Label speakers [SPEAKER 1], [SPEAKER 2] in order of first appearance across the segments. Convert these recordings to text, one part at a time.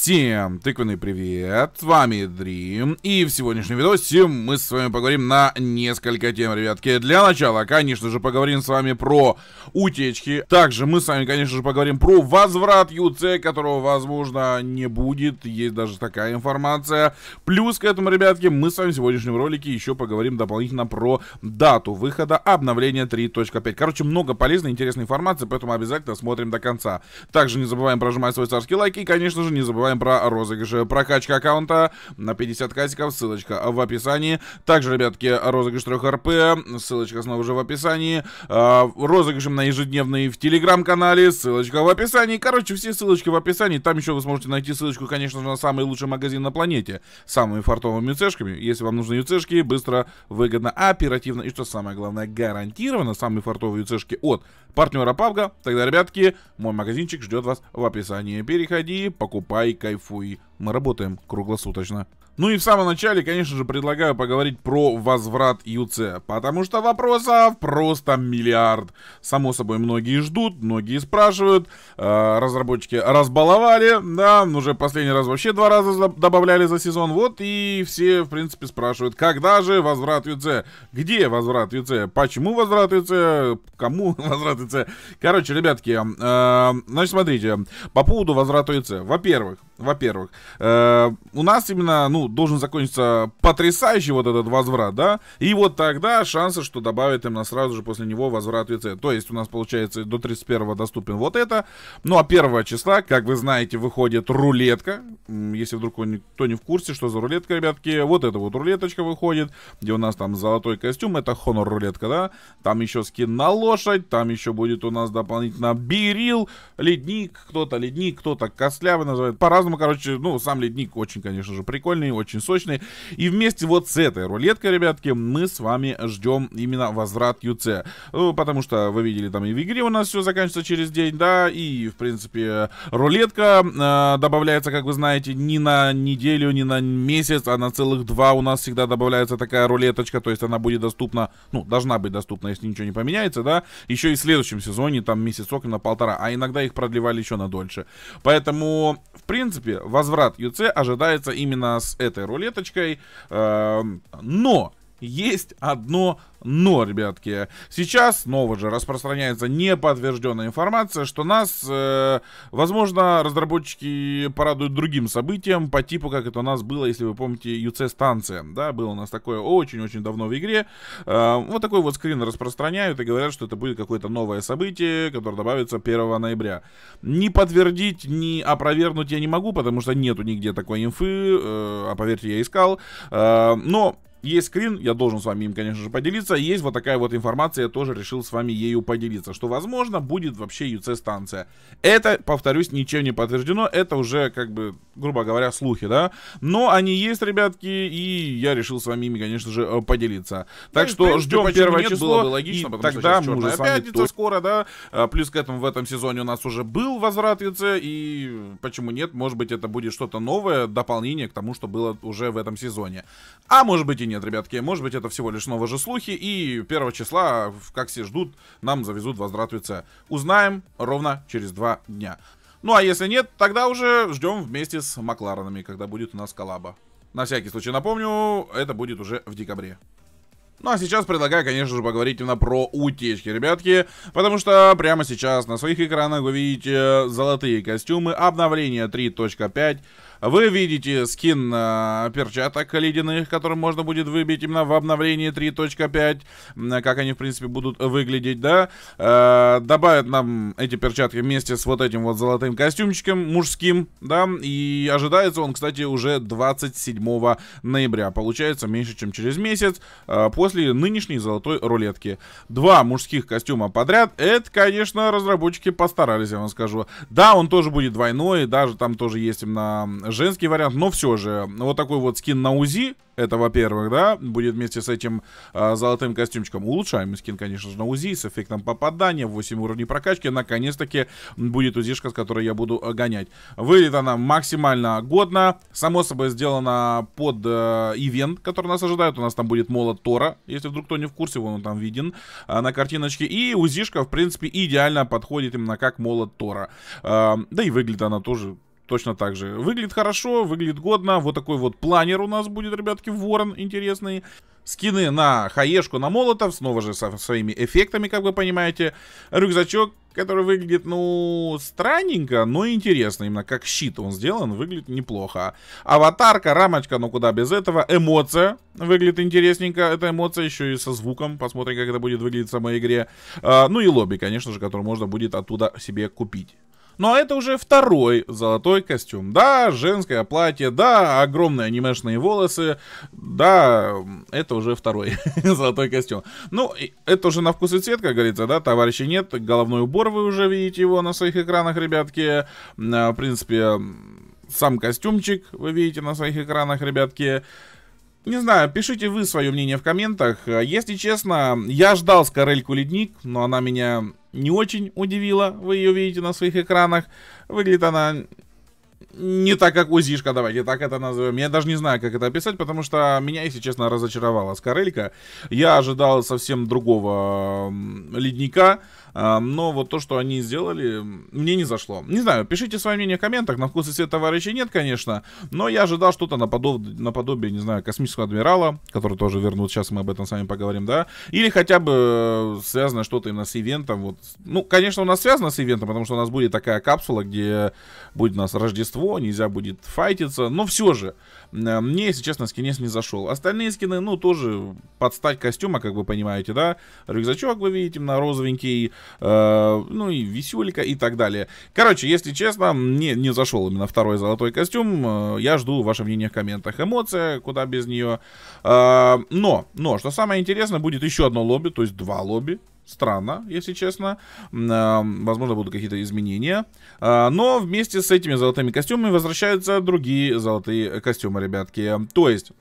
[SPEAKER 1] Всем тыквенный привет, с вами Дрим, и в сегодняшнем видосе мы с вами поговорим на несколько тем, ребятки. Для начала, конечно же, поговорим с вами про утечки, также мы с вами, конечно же, поговорим про возврат ЮЦ, которого, возможно, не будет, есть даже такая информация. Плюс к этому, ребятки, мы с вами в сегодняшнем ролике еще поговорим дополнительно про дату выхода обновления 3.5. Короче, много полезной, интересной информации, поэтому обязательно смотрим до конца. Также не забываем прожимать свой царский лайк, и, конечно же, не забываем забываем про розыгрыши. Э, прокачка аккаунта на 50 касиков, ссылочка в описании. Также, ребятки, розыгрыш 3 РП, ссылочка снова же в описании. А, розыгрышем на ежедневный в телеграм-канале, ссылочка в описании. Короче, все ссылочки в описании. Там еще вы сможете найти ссылочку, конечно же, на самый лучший магазин на планете. С самыми фартовыми юцешками. Если вам нужны юцешки, быстро, выгодно, оперативно и, что самое главное, гарантированно самые фартовые юцешки от партнера Павга. Тогда, ребятки, мой магазинчик ждет вас в описании. Переходи, покупай, кайфуй. Мы работаем круглосуточно. Ну и в самом начале, конечно же, предлагаю поговорить про возврат ЮЦ, потому что вопросов просто миллиард. Само собой, многие ждут, многие спрашивают, э, разработчики разбаловали, да, уже последний раз вообще два раза добавляли за сезон, вот и все, в принципе, спрашивают, когда же возврат ЮЦ, где возврат ЮЦ, почему возврат ЮЦ, кому возврат ЮЦ. Короче, ребятки, э, значит, смотрите, по поводу возврата ЮЦ, во-первых, во-первых, э, у нас именно, ну, должен закончиться потрясающий вот этот возврат, да, и вот тогда шансы, что добавят именно сразу же после него возврат ВЦ. То есть у нас, получается, до 31 доступен вот это, ну, а 1 числа, как вы знаете, выходит рулетка, если вдруг кто не в курсе, что за рулетка, ребятки, вот эта вот рулеточка выходит, где у нас там золотой костюм, это Honor рулетка, да, там еще скин на лошадь, там еще будет у нас дополнительно берил, ледник, кто-то ледник, кто-то костлявый называет, по-разному Поэтому, короче, ну, сам ледник очень, конечно же, прикольный, очень сочный. И вместе вот с этой рулеткой, ребятки, мы с вами ждем именно возврат ЮЦ. Э, потому что вы видели, там и в игре у нас все заканчивается через день, да, и, в принципе, рулетка э, добавляется, как вы знаете, не на неделю, не на месяц, а на целых два у нас всегда добавляется такая рулеточка, то есть она будет доступна, ну, должна быть доступна, если ничего не поменяется, да, еще и в следующем сезоне, там, месяцок на полтора, а иногда их продлевали еще на дольше. Поэтому, в принципе, принципе, возврат UC ожидается именно с этой рулеточкой. Эм, но есть одно но, ребятки. Сейчас снова же распространяется неподтвержденная информация, что нас, э, возможно, разработчики порадуют другим событием, по типу, как это у нас было, если вы помните, UC-станция. Да, было у нас такое очень-очень давно в игре. Э, вот такой вот скрин распространяют и говорят, что это будет какое-то новое событие, которое добавится 1 ноября. Не подтвердить, не опровергнуть я не могу, потому что нету нигде такой инфы, э, а поверьте, я искал. Э, но есть скрин, я должен с вами им, конечно же, поделиться. Есть вот такая вот информация, я тоже решил с вами ею поделиться, что, возможно, будет вообще ЮЦ станция Это, повторюсь, ничем не подтверждено, это уже, как бы, грубо говоря, слухи, да? Но они есть, ребятки, и я решил с вами ими, конечно же, э, поделиться. Ну, так ну, что ждем первое нет, число, было бы логично, и потому тогда что мы уже с вами... Пятница скоро, да? А, плюс к этому в этом сезоне у нас уже был возврат ЮЦ, и почему нет? Может быть, это будет что-то новое, дополнение к тому, что было уже в этом сезоне. А может быть и нет нет, ребятки, может быть, это всего лишь новые же слухи, и 1 числа, как все ждут, нам завезут воздратуется. Узнаем ровно через два дня. Ну а если нет, тогда уже ждем вместе с Макларенами, когда будет у нас коллаба. На всякий случай напомню, это будет уже в декабре. Ну а сейчас предлагаю, конечно же, поговорить именно про утечки, ребятки, потому что прямо сейчас на своих экранах вы видите золотые костюмы, обновление 3.5, вы видите скин э, перчаток ледяных, которые можно будет выбить именно в обновлении 3.5, как они, в принципе, будут выглядеть, да. Э, добавят нам эти перчатки вместе с вот этим вот золотым костюмчиком мужским, да, и ожидается он, кстати, уже 27 ноября, получается меньше, чем через месяц, э, после нынешней золотой рулетки. Два мужских костюма подряд, это, конечно, разработчики постарались, я вам скажу. Да, он тоже будет двойной, даже там тоже есть именно женский вариант, но все же. Вот такой вот скин на УЗИ, это, во-первых, да, будет вместе с этим а, золотым костюмчиком. Улучшаемый скин, конечно же, на УЗИ с эффектом попадания, 8 уровней прокачки. Наконец-таки будет УЗИшка, с которой я буду э, гонять. Выглядит она максимально годно. Само собой, сделана под э, ивент, который нас ожидает. У нас там будет молот Тора, если вдруг кто не в курсе, вон он там виден э, на картиночке. И УЗИшка, в принципе, идеально подходит именно как молот Тора. Э, да и выглядит она тоже Точно так же. Выглядит хорошо, выглядит годно. Вот такой вот планер у нас будет, ребятки, ворон интересный. Скины на хаешку, на молотов, снова же со своими эффектами, как вы понимаете. Рюкзачок, который выглядит, ну, странненько, но интересно. Именно как щит он сделан, выглядит неплохо. Аватарка, рамочка, ну куда без этого. Эмоция выглядит интересненько. Эта эмоция еще и со звуком. Посмотрим, как это будет выглядеть в самой игре. А, ну и лобби, конечно же, который можно будет оттуда себе купить. Но это уже второй золотой костюм. Да, женское платье, да, огромные анимешные волосы, да, это уже второй золотой костюм. Ну, это уже на вкус и цвет, как говорится, да, товарищи нет, головной убор вы уже видите его на своих экранах, ребятки. А, в принципе, сам костюмчик вы видите на своих экранах, ребятки. Не знаю, пишите вы свое мнение в комментах. Э, если честно, я ждал Скорельку Ледник, но она меня не очень удивила. Вы ее видите на своих экранах. Выглядит она не так, как УЗИшка, давайте так это назовем. Я даже не знаю, как это описать, потому что меня, если честно, разочаровала Скорелька. Я ожидал совсем другого ледника, а, но вот то, что они сделали, мне не зашло. Не знаю, пишите свое мнение в комментах, на вкус и цвет товарищей нет, конечно, но я ожидал что-то наподоб... наподобие, не знаю, космического адмирала, который тоже вернут, сейчас мы об этом с вами поговорим, да, или хотя бы э, связано что-то именно с ивентом, вот. Ну, конечно, у нас связано с ивентом, потому что у нас будет такая капсула, где будет у нас Рождество, его, нельзя будет файтиться. Но все же, мне, если честно, скинец не зашел. Остальные скины, ну, тоже под стать костюма, как вы понимаете, да? Рюкзачок вы видите на розовенький, э, ну и веселика и так далее. Короче, если честно, мне не зашел именно второй золотой костюм. Э, я жду ваше мнение в комментах. Эмоция, куда без нее. Э, но, но, что самое интересное, будет еще одно лобби, то есть два лобби. Странно, если честно. Возможно, будут какие-то изменения. А, но вместе с этими золотыми костюмами возвращаются другие золотые костюмы, ребятки. То есть...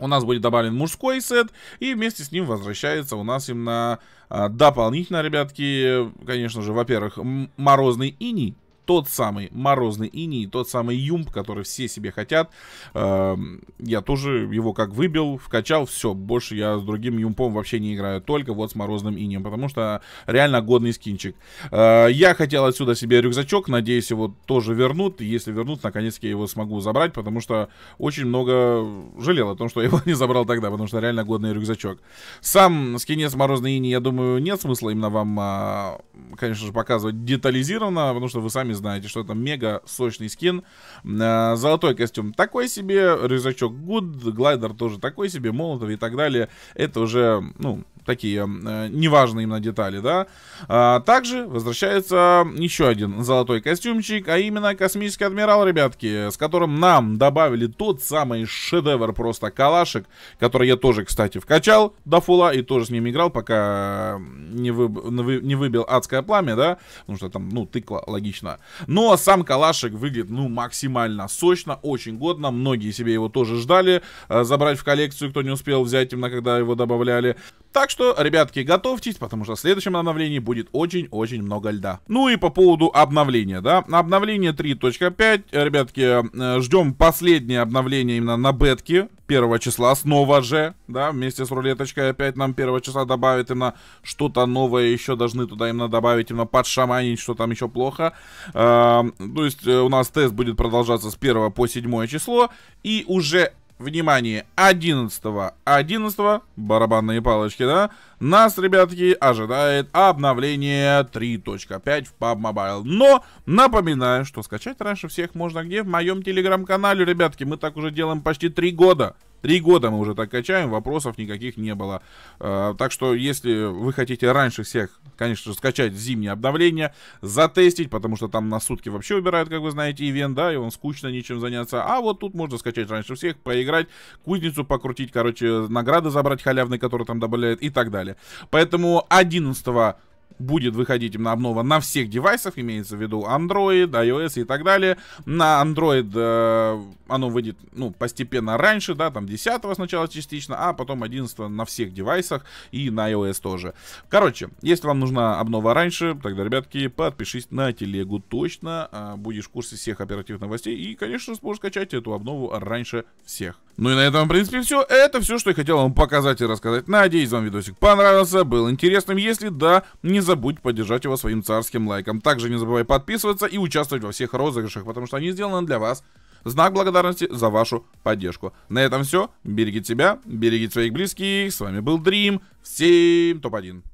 [SPEAKER 1] У нас будет добавлен мужской сет, и вместе с ним возвращается у нас именно а, дополнительно, ребятки, конечно же, во-первых, морозный иней, тот самый морозный иней, тот самый юмп, который все себе хотят. Эм, я тоже его как выбил, вкачал, все, больше я с другим юмпом вообще не играю, только вот с морозным инием, потому что реально годный скинчик. Э, я хотел отсюда себе рюкзачок, надеюсь, его тоже вернут, если вернут, наконец-то я его смогу забрать, потому что очень много жалел о том, что я его не забрал тогда, потому что реально годный рюкзачок. Сам скинец морозный иней, я думаю, нет смысла именно вам, а, конечно же, показывать детализированно, потому что вы сами знаете, что это мега сочный скин. Э, золотой костюм такой себе, рюкзачок good, глайдер тоже такой себе, молотов и так далее. Это уже, ну, такие э, неважные именно детали, да. А, также возвращается еще один золотой костюмчик, а именно космический адмирал, ребятки, с которым нам добавили тот самый шедевр просто калашек, который я тоже, кстати, вкачал до фула и тоже с ним играл, пока не, выб... не выбил адское пламя, да, потому что там, ну, тыкла, логично. Но сам калашек выглядит, ну, максимально сочно, очень годно, многие себе его тоже ждали, э, забрать в коллекцию, кто не успел взять именно когда его добавляли. Так что, ребятки, готовьтесь, потому что в следующем обновлении будет очень-очень много льда. Ну и по поводу обновления, да. Обновление 3.5, ребятки, э, ждем последнее обновление именно на бетке. первого числа снова же, да, вместе с рулеточкой опять нам первого числа добавит именно что-то новое, еще должны туда именно добавить, именно подшаманить, что там еще плохо. Э, то есть э, у нас тест будет продолжаться с первого по седьмое число, и уже внимание, 11-го, барабанные палочки, да, нас, ребятки, ожидает обновление 3.5 в PUB Mobile. Но напоминаю, что скачать раньше всех можно где? В моем телеграм-канале, ребятки, мы так уже делаем почти 3 года. Три года мы уже так качаем, вопросов никаких не было. Э, так что, если вы хотите раньше всех, конечно же, скачать зимнее обновление, затестить, потому что там на сутки вообще убирают, как вы знаете, ивент, да, и он скучно, ничем заняться. А вот тут можно скачать раньше всех, поиграть, кузницу покрутить, короче, награды забрать халявные, которые там добавляют и так далее. Поэтому 11 будет выходить именно обнова на всех девайсах, имеется в виду Android, iOS и так далее. На Android э, оно выйдет ну, постепенно раньше, да, там 10 сначала частично, а потом 11 на всех девайсах и на iOS тоже. Короче, если вам нужна обнова раньше, тогда, ребятки, подпишись на телегу точно, э, будешь в курсе всех оперативных новостей и, конечно, сможешь скачать эту обнову раньше всех. Ну и на этом, в принципе, все. Это все, что я хотел вам показать и рассказать. Надеюсь, вам видосик понравился, был интересным. Если да, не забудь поддержать его своим царским лайком. Также не забывай подписываться и участвовать во всех розыгрышах, потому что они сделаны для вас. Знак благодарности за вашу поддержку. На этом все. Берегите себя, берегите своих близких. С вами был Дрим. Всем топ-1.